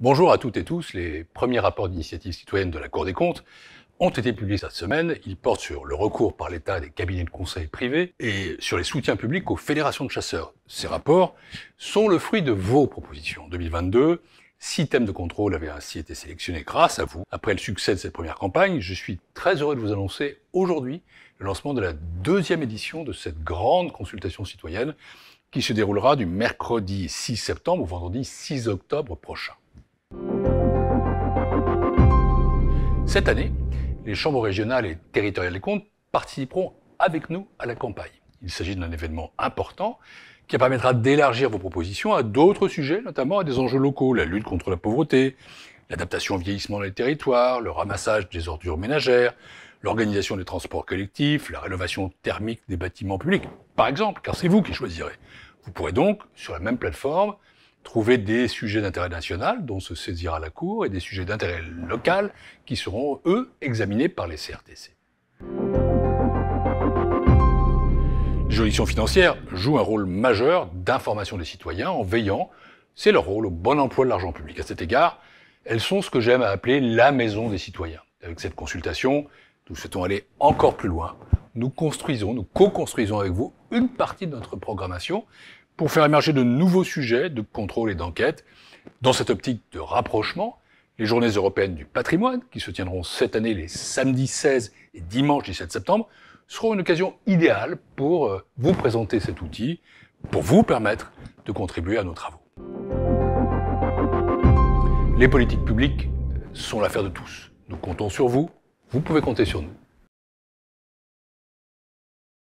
Bonjour à toutes et tous. Les premiers rapports d'initiative citoyenne de la Cour des comptes ont été publiés cette semaine. Ils portent sur le recours par l'État des cabinets de conseil privés et sur les soutiens publics aux fédérations de chasseurs. Ces rapports sont le fruit de vos propositions. En 2022, six thèmes de contrôle avaient ainsi été sélectionnés grâce à vous. Après le succès de cette première campagne, je suis très heureux de vous annoncer aujourd'hui le lancement de la deuxième édition de cette grande consultation citoyenne qui se déroulera du mercredi 6 septembre au vendredi 6 octobre prochain. Cette année, les chambres régionales et territoriales des comptes participeront avec nous à la campagne. Il s'agit d'un événement important qui permettra d'élargir vos propositions à d'autres sujets, notamment à des enjeux locaux, la lutte contre la pauvreté, l'adaptation au vieillissement des territoires, le ramassage des ordures ménagères, l'organisation des transports collectifs, la rénovation thermique des bâtiments publics, par exemple, car c'est vous qui choisirez. Vous pourrez donc, sur la même plateforme, trouver des sujets d'intérêt national dont se saisira la Cour et des sujets d'intérêt local qui seront, eux, examinés par les CRTC. Les juridictions financières jouent un rôle majeur d'information des citoyens en veillant, c'est leur rôle, au bon emploi de l'argent public. À cet égard, elles sont ce que j'aime à appeler la maison des citoyens. Avec cette consultation, nous souhaitons aller encore plus loin. Nous construisons, nous co-construisons avec vous une partie de notre programmation, pour faire émerger de nouveaux sujets de contrôle et d'enquête. Dans cette optique de rapprochement, les journées européennes du patrimoine, qui se tiendront cette année les samedis 16 et dimanche 17 septembre, seront une occasion idéale pour euh, vous présenter cet outil, pour vous permettre de contribuer à nos travaux. Les politiques publiques sont l'affaire de tous. Nous comptons sur vous, vous pouvez compter sur nous.